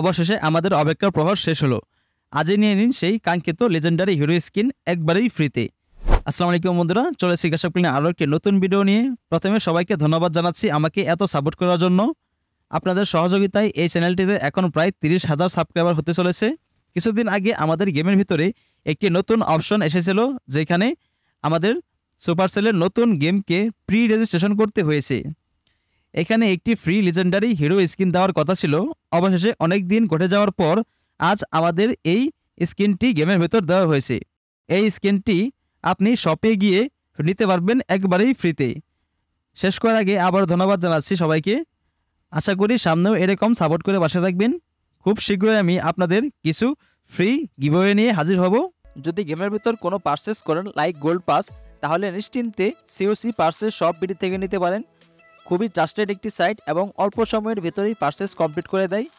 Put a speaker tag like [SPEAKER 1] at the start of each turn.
[SPEAKER 1] অবশেষে আমাদের অপেক্ষার প্রহর শেষ হলো আজই নিয়ে নিন সেই কাঙ্ক্ষিত লেজেন্ডারি হিরো স্কিন একবারেই ফ্রিতে আসসালামু আলাইকুম বন্ধুরা চলে শিকাশক ক্লিনে আরও একটি নতুন ভিডিও নিয়ে প্রথমে সবাইকে ধন্যবাদ জানাচ্ছি আমাকে এত সাপোর্ট করার জন্য আপনাদের সহযোগিতায় এই চ্যানেলটিতে এখন প্রায় তিরিশ হাজার সাবস্ক্রাইবার হতে চলেছে কিছুদিন আগে আমাদের গেমের ভিতরে একটি নতুন অপশন এসেছিল যেখানে আমাদের সুপারসেলের নতুন গেমকে প্রি রেজিস্ট্রেশন করতে হয়েছে এখানে একটি ফ্রি লেজেন্ডারি হিরো স্কিন দেওয়ার কথা ছিল অবশেষে অনেক দিন ঘটে যাওয়ার পর আজ আমাদের এই স্কিনটি গেমের ভেতর দেওয়া হয়েছে এই স্কিনটি আপনি শপে গিয়ে নিতে পারবেন একবারেই ফ্রিতে শেষ করার আগে আবার ধন্যবাদ জানাচ্ছি সবাইকে আশা করি সামনেও এরকম সাপোর্ট করে বাসা থাকবেন খুব শীঘ্রই আমি আপনাদের কিছু ফ্রি গিভওয়ে নিয়ে হাজির হব যদি গেমের ভিতর কোনো পার্সেস করেন লাইক গোল্ড পাস তাহলে নিশ্চিন্তে সিওসি পার্সেস সব বিডি থেকে নিতে পারেন খুবই ট্রাস্টেড একটি সাইট এবং অল্প সময়ের ভেতরেই পার্সেস কমপ্লিট করে দেয়